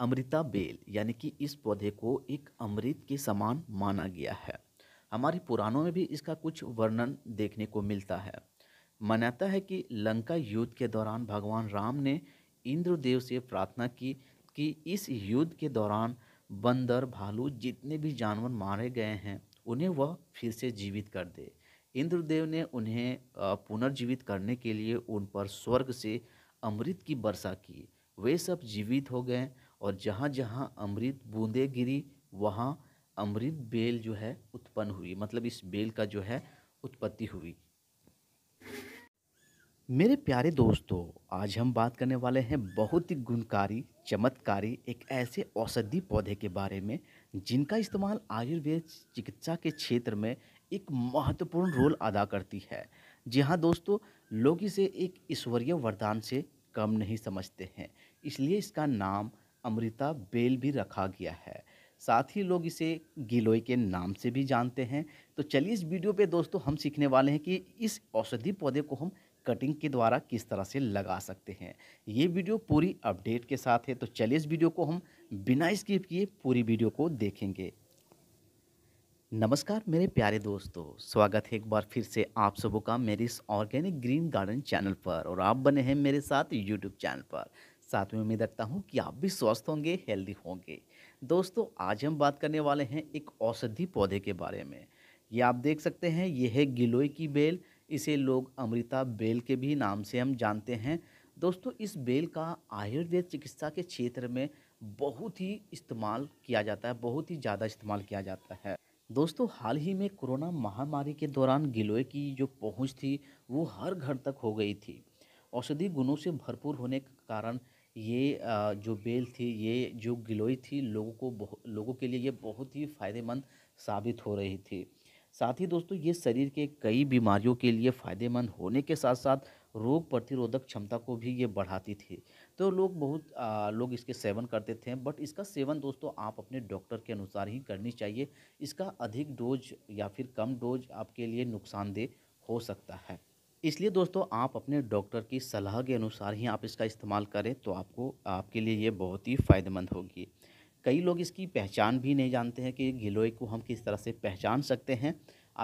Amrita bell यानी कि इस पौधे को एक अमृत के समान माना गया है हमारे पुराणों में भी इसका कुछ वर्णन देखने को मिलता है मान्यता है कि लंका युद्ध के दौरान भगवान राम ने इंद्रदेव से प्रार्थना की कि इस युद्ध के दौरान बंदर भालू जितने भी जानवर मारे गए हैं उन्हें वह फिर से जीवित कर दे इंद्रदेव ने उन्हें पुनर्जीवित करने के लिए उन पर स्वर्ग से अमृत की वर्षा की वे सब जीवित हो गए और जहाँ जहाँ अमृत बूंदे गिरी वहाँ अमृत बेल जो है उत्पन्न हुई मतलब इस बेल का जो है उत्पत्ति हुई मेरे प्यारे दोस्तों आज हम बात करने वाले हैं बहुत ही गुणकारी चमत्कारी एक ऐसे औषधि पौधे के बारे में जिनका इस्तेमाल आयुर्वेद चिकित्सा के क्षेत्र में एक महत्वपूर्ण रोल अदा करती है जी हाँ दोस्तों लोग इसे एक ईश्वरीय वरदान से कम नहीं समझते हैं इसलिए इसका नाम अमृता बेल भी रखा गया है साथ ही लोग इसे गिलोय के नाम से भी जानते हैं तो चलिए इस वीडियो पे दोस्तों हम सीखने वाले हैं कि इस औषधि पौधे को हम कटिंग के द्वारा किस तरह से लगा सकते हैं ये वीडियो पूरी अपडेट के साथ है तो चलिए इस वीडियो को हम बिना स्किप किए पूरी वीडियो को देखेंगे नमस्कार मेरे प्यारे दोस्तों स्वागत है एक बार फिर से आप सबों का मेरे इस ऑर्गेनिक ग्रीन गार्डन चैनल पर और आप बने हैं मेरे साथ यूट्यूब चैनल पर साथ में उम्मीद रखता हूँ कि आप भी स्वस्थ होंगे हेल्दी होंगे दोस्तों आज हम बात करने वाले हैं एक औषधि पौधे के बारे में ये आप देख सकते हैं यह है गिलोय की बेल इसे लोग अमृता बेल के भी नाम से हम जानते हैं दोस्तों इस बेल का आयुर्वेद चिकित्सा के क्षेत्र में बहुत ही इस्तेमाल किया जाता है बहुत ही ज़्यादा इस्तेमाल किया जाता है दोस्तों हाल ही में कोरोना महामारी के दौरान गिलोय की जो पहुंच थी वो हर घर तक हो गई थी औषधि गुणों से भरपूर होने के कारण ये जो बेल थी ये जो गिलोई थी लोगों को लोगों के लिए ये बहुत ही फ़ायदेमंद साबित हो रही थी साथ ही दोस्तों ये शरीर के कई बीमारियों के लिए फ़ायदेमंद होने के साथ साथ रोग प्रतिरोधक क्षमता को भी ये बढ़ाती थी तो लोग बहुत आ, लोग इसके सेवन करते थे बट इसका सेवन दोस्तों आप अपने डॉक्टर के अनुसार ही करनी चाहिए इसका अधिक डोज या फिर कम डोज आपके लिए नुकसानदेह हो सकता है इसलिए दोस्तों आप अपने डॉक्टर की सलाह के अनुसार ही आप इसका इस्तेमाल करें तो आपको आपके लिए ये बहुत ही फ़ायदेमंद होगी कई लोग इसकी पहचान भी नहीं जानते हैं कि गिलोय को हम किस तरह से पहचान सकते हैं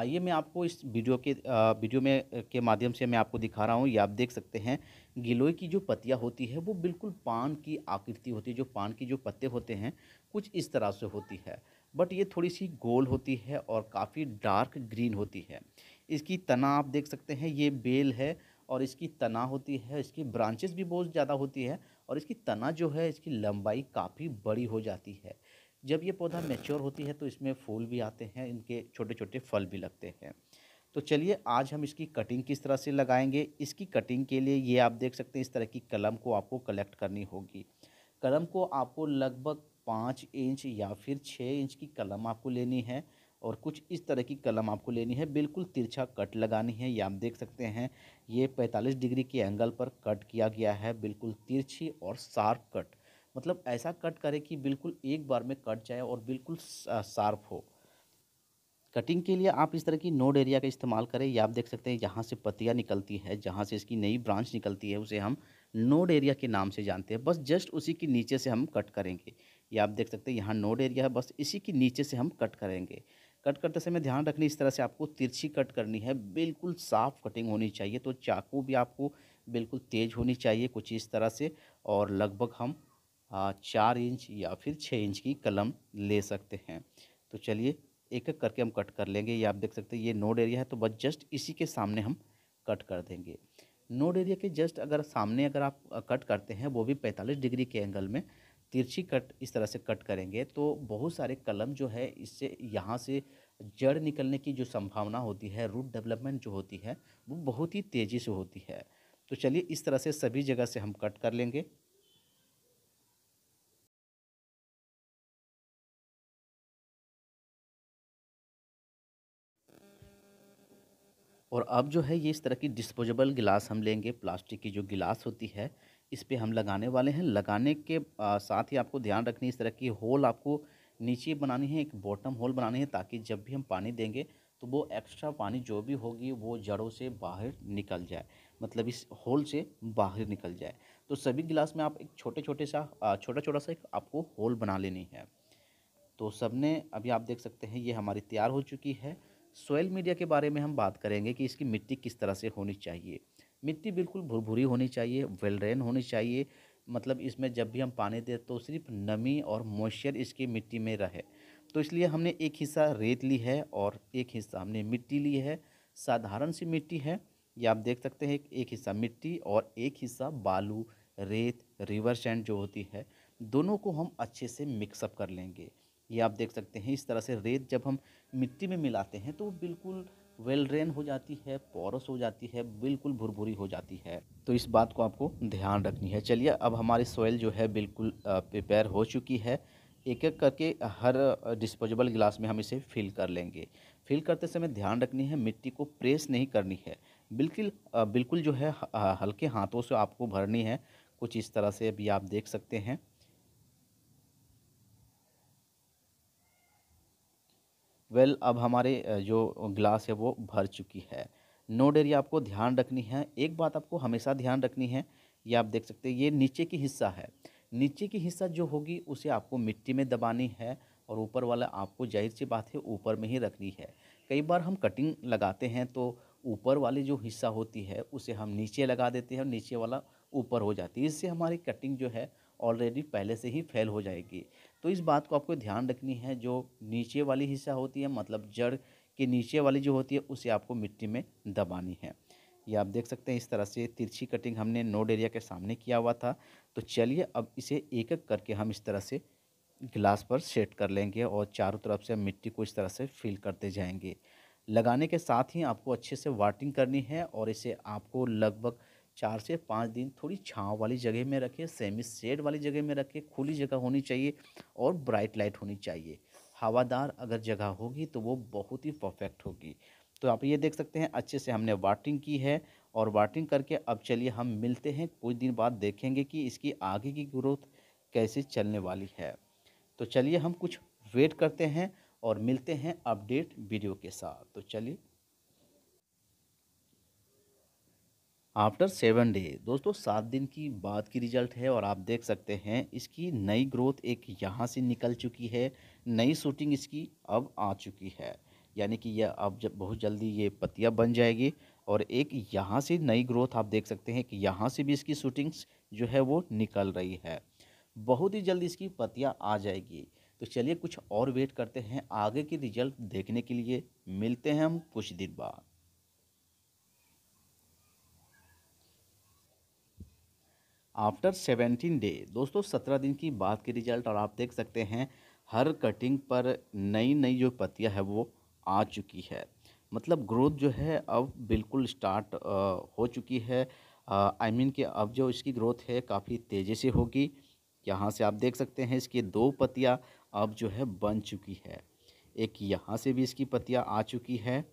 आइए मैं आपको इस वीडियो के वीडियो में के माध्यम से मैं आपको दिखा रहा हूँ ये आप देख सकते हैं गिलोय की जो पत्तियाँ होती है वो बिल्कुल पान की आकृति होती है जो पान की जो पत्ते होते हैं कुछ इस तरह से होती है बट ये थोड़ी सी गोल होती है और काफ़ी डार्क ग्रीन होती है इसकी तना आप देख सकते हैं ये बेल है और इसकी तना होती है इसकी ब्रांचेस भी बहुत ज़्यादा होती है और इसकी तना जो है इसकी लंबाई काफ़ी बड़ी हो जाती है जब ये पौधा मेच्योर होती है तो इसमें फूल भी आते हैं इनके छोटे छोटे फल भी लगते हैं तो चलिए आज हम इसकी कटिंग किस तरह से लगाएंगे इसकी कटिंग के लिए ये आप देख सकते हैं इस तरह की कलम को आपको कलेक्ट करनी होगी कलम को आपको लगभग पाँच इंच या फिर छः इंच की कलम आपको लेनी है और कुछ इस तरह की कलम आपको लेनी है बिल्कुल तिरछा कट लगानी है या आप देख सकते हैं ये 45 डिग्री के एंगल पर कट किया गया है बिल्कुल तिरछी और शार्प कट मतलब ऐसा कट करे कि बिल्कुल एक बार में कट जाए और बिल्कुल शार्प हो कटिंग के लिए आप इस तरह की नोड एरिया का इस्तेमाल करें या आप देख सकते हैं यहाँ से पतियाँ निकलती है जहाँ से इसकी नई ब्रांच निकलती है उसे हम नोड एरिया के नाम से जानते हैं बस जस्ट उसी के नीचे से हम कट करेंगे या आप देख सकते हैं यहाँ नोड एरिया है बस इसी के नीचे से हम कट करेंगे कट करते समय ध्यान रखनी इस तरह से आपको तिरछी कट करनी है बिल्कुल साफ कटिंग होनी चाहिए तो चाकू भी आपको बिल्कुल तेज़ होनी चाहिए कुछ इस तरह से और लगभग हम चार इंच या फिर छः इंच की कलम ले सकते हैं तो चलिए एक एक करके हम कट कर लेंगे ये आप देख सकते हैं ये नोड एरिया है तो बस जस्ट इसी के सामने हम कट कर देंगे नोड एरिया के जस्ट अगर सामने अगर आप कट करते हैं वो भी 45 डिग्री के एंगल में तिरछी कट इस तरह से कट करेंगे तो बहुत सारे कलम जो है इससे यहाँ से जड़ निकलने की जो संभावना होती है रूट डेवलपमेंट जो होती है वो बहुत ही तेज़ी से होती है तो चलिए इस तरह से सभी जगह से हम कट कर लेंगे और अब जो है ये इस तरह की डिस्पोजेबल गिलास हम लेंगे प्लास्टिक की जो गिलास होती है इस पर हम लगाने वाले हैं लगाने के साथ ही आपको ध्यान रखनी इस तरह की होल आपको नीचे बनानी है एक बॉटम होल बनानी है ताकि जब भी हम पानी देंगे तो वो एक्स्ट्रा पानी जो भी होगी वो जड़ों से बाहर निकल जाए मतलब इस होल से बाहर निकल जाए तो सभी गिलास में आप एक छोटे छोटे सा छोटा छोटा सा एक आपको होल बना लेनी है तो सबने अभी आप देख सकते हैं ये हमारी तैयार हो चुकी है सोयल मीडिया के बारे में हम बात करेंगे कि इसकी मिट्टी किस तरह से होनी चाहिए मिट्टी बिल्कुल भुरभुरी होनी चाहिए वेल ड्रेन होनी चाहिए मतलब इसमें जब भी हम पानी दें तो सिर्फ नमी और मॉइस्चर इसकी मिट्टी में रहे तो इसलिए हमने एक हिस्सा रेत ली है और एक हिस्सा हमने मिट्टी ली है साधारण सी मिट्टी है या आप देख सकते हैं एक हिस्सा मिट्टी और एक हिस्सा बालू रेत रिवर सैंड जो होती है दोनों को हम अच्छे से मिक्सअप कर लेंगे ये आप देख सकते हैं इस तरह से रेत जब हम मिट्टी में मिलाते हैं तो बिल्कुल वेल ड्रेन हो जाती है पोरस हो जाती है बिल्कुल भुरभुरी हो जाती है तो इस बात को आपको ध्यान रखनी है चलिए अब हमारी सॉइल जो है बिल्कुल प्रिपेयर हो चुकी है एक एक करके हर डिस्पोजेबल गिलास में हम इसे फिल कर लेंगे फिल करते समय ध्यान रखनी है मिट्टी को प्रेस नहीं करनी है बिल्कुल बिल्कुल जो है हल्के हाथों से आपको भरनी है कुछ इस तरह से अभी आप देख सकते हैं वेल well, अब हमारे जो ग्लास है वो भर चुकी है नो एरिया आपको ध्यान रखनी है एक बात आपको हमेशा ध्यान रखनी है ये आप देख सकते हैं ये नीचे की हिस्सा है नीचे की हिस्सा जो होगी उसे आपको मिट्टी में दबानी है और ऊपर वाला आपको जाहिर सी बात है ऊपर में ही रखनी है कई बार हम कटिंग लगाते हैं तो ऊपर वाली जो हिस्सा होती है उसे हम नीचे लगा देते हैं और नीचे वाला ऊपर हो जाती है इससे हमारी कटिंग जो है ऑलरेडी पहले से ही फेल हो जाएगी तो इस बात को आपको ध्यान रखनी है जो नीचे वाली हिस्सा होती है मतलब जड़ के नीचे वाली जो होती है उसे आपको मिट्टी में दबानी है ये आप देख सकते हैं इस तरह से तिरछी कटिंग हमने नोड एरिया के सामने किया हुआ था तो चलिए अब इसे एक एक करके हम इस तरह से ग्लास पर सेट कर लेंगे और चारों तरफ से मिट्टी को इस तरह से फिल करते जाएंगे लगाने के साथ ही आपको अच्छे से वाटिंग करनी है और इसे आपको लगभग चार से पाँच दिन थोड़ी छाँव वाली जगह में रखें सेमी शेड वाली जगह में रखें खुली जगह होनी चाहिए और ब्राइट लाइट होनी चाहिए हवादार अगर जगह होगी तो वो बहुत ही परफेक्ट होगी तो आप ये देख सकते हैं अच्छे से हमने वाटिंग की है और वाटिंग करके अब चलिए हम मिलते हैं कुछ दिन बाद देखेंगे कि इसकी आगे की ग्रोथ कैसे चलने वाली है तो चलिए हम कुछ वेट करते हैं और मिलते हैं अपडेट वीडियो के साथ तो चलिए आफ्टर सेवन डे दोस्तों सात दिन की बाद की रिजल्ट है और आप देख सकते हैं इसकी नई ग्रोथ एक यहाँ से निकल चुकी है नई शूटिंग इसकी अब आ चुकी है यानी कि यह अब जब बहुत जल्दी ये पतिया बन जाएगी और एक यहाँ से नई ग्रोथ आप देख सकते हैं कि यहाँ से भी इसकी शूटिंग्स जो है वो निकल रही है बहुत ही जल्दी इसकी पतिया आ जाएगी तो चलिए कुछ और वेट करते हैं आगे की रिजल्ट देखने के लिए मिलते हैं हम कुछ दिन बाद आफ्टर सेवेंटीन डे दोस्तों सत्रह दिन की बाद के रिजल्ट और आप देख सकते हैं हर कटिंग पर नई नई जो पत्तियां है वो आ चुकी है मतलब ग्रोथ जो है अब बिल्कुल स्टार्ट हो चुकी है आई मीन कि अब जो इसकी ग्रोथ है काफ़ी तेज़ी से होगी यहाँ से आप देख सकते हैं इसकी दो पतियाँ अब जो है बन चुकी है एक यहाँ से भी इसकी पत्तियाँ आ चुकी है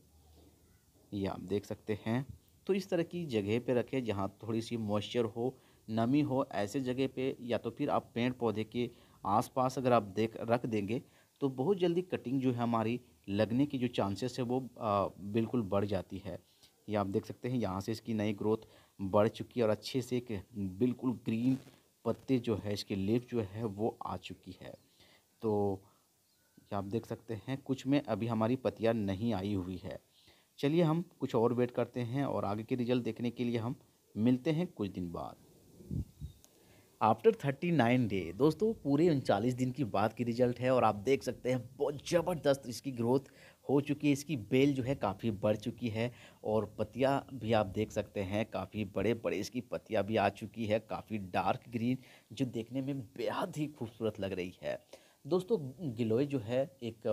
ये आप देख सकते हैं तो इस तरह की जगह पे रखें जहाँ थोड़ी सी मॉइस्चर हो नमी हो ऐसे जगह पे या तो फिर आप पेड़ पौधे के आसपास अगर आप देख रख देंगे तो बहुत जल्दी कटिंग जो है हमारी लगने की जो चांसेस है वो आ, बिल्कुल बढ़ जाती है ये आप देख सकते हैं यहाँ से इसकी नई ग्रोथ बढ़ चुकी है और अच्छे से एक बिल्कुल ग्रीन पत्ते जो है इसके लेप जो है वो आ चुकी है तो आप देख सकते हैं कुछ में अभी हमारी पतिया नहीं आई हुई है चलिए हम कुछ और वेट करते हैं और आगे के रिजल्ट देखने के लिए हम मिलते हैं कुछ दिन बाद आफ्टर थर्टी नाइन डे दोस्तों पूरे उनचालीस दिन की बात की रिजल्ट है और आप देख सकते हैं बहुत ज़बरदस्त इसकी ग्रोथ हो चुकी है इसकी बेल जो है काफ़ी बढ़ चुकी है और पतिया भी आप देख सकते हैं काफ़ी बड़े बड़े इसकी पतिया भी आ चुकी है काफ़ी डार्क ग्रीन जो देखने में बेहद ही खूबसूरत लग रही है दोस्तों गिलोय जो है एक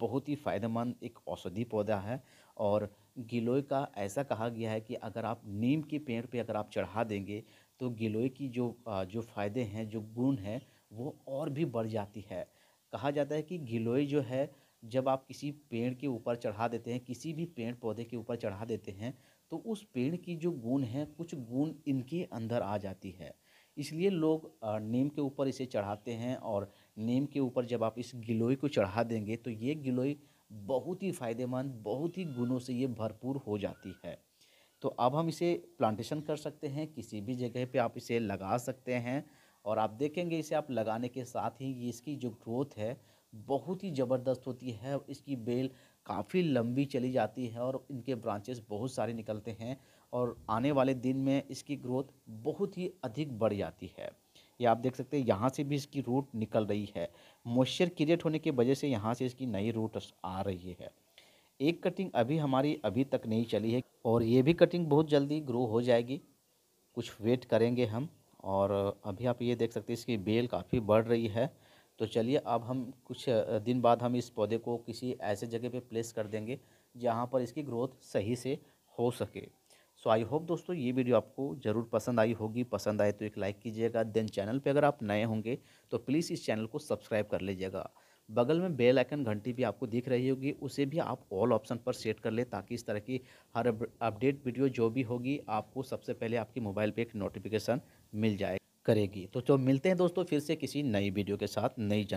बहुत ही फ़ायदेमंद एक औषधि पौधा है और गिलोय का ऐसा कहा गया है कि अगर आप नीम के पेड़ पे अगर आप चढ़ा देंगे तो गिलोय की जो जो फ़ायदे हैं जो गुण हैं वो और भी बढ़ जाती है कहा जाता है कि गिलोय जो है जब आप किसी पेड़ के ऊपर चढ़ा देते हैं किसी भी पेड़ पौधे के ऊपर चढ़ा देते हैं तो उस पेड़ की जो गुण है कुछ गुण इनके अंदर आ जाती है इसलिए लोग नीम के ऊपर इसे चढ़ाते हैं और नीम के ऊपर जब आप इस गिलोय को चढ़ा देंगे तो ये गिलोय बहुत ही फ़ायदेमंद बहुत ही गुणों से ये भरपूर हो जाती है तो अब हम इसे प्लांटेशन कर सकते हैं किसी भी जगह पे आप इसे लगा सकते हैं और आप देखेंगे इसे आप लगाने के साथ ही इसकी जो ग्रोथ है बहुत ही ज़बरदस्त होती है इसकी बेल काफ़ी लंबी चली जाती है और इनके ब्रांचेस बहुत सारे निकलते हैं और आने वाले दिन में इसकी ग्रोथ बहुत ही अधिक बढ़ जाती है ये आप देख सकते हैं यहाँ से भी इसकी रूट निकल रही है मॉइस्चर क्रिएट होने की वजह से यहाँ से इसकी नई रूट आ रही है एक कटिंग अभी हमारी अभी तक नहीं चली है और ये भी कटिंग बहुत जल्दी ग्रो हो जाएगी कुछ वेट करेंगे हम और अभी आप ये देख सकते हैं इसकी बेल काफ़ी बढ़ रही है तो चलिए अब हम कुछ दिन बाद हम इस पौधे को किसी ऐसे जगह पे प्लेस कर देंगे जहाँ पर इसकी ग्रोथ सही से हो सके सो आई होप दोस्तों ये वीडियो आपको ज़रूर पसंद आई होगी पसंद आए तो एक लाइक कीजिएगा देन चैनल पे अगर आप नए होंगे तो प्लीज़ इस चैनल को सब्सक्राइब कर लीजिएगा बगल में बेल आइकन घंटी भी आपको दिख रही होगी उसे भी आप ऑल ऑप्शन पर सेट कर ले ताकि इस तरह की हर अपडेट वीडियो जो भी होगी आपको सबसे पहले आपके मोबाइल पर एक नोटिफिकेशन मिल जाए करेगी तो चलो मिलते हैं दोस्तों फिर से किसी नई वीडियो के साथ नई जन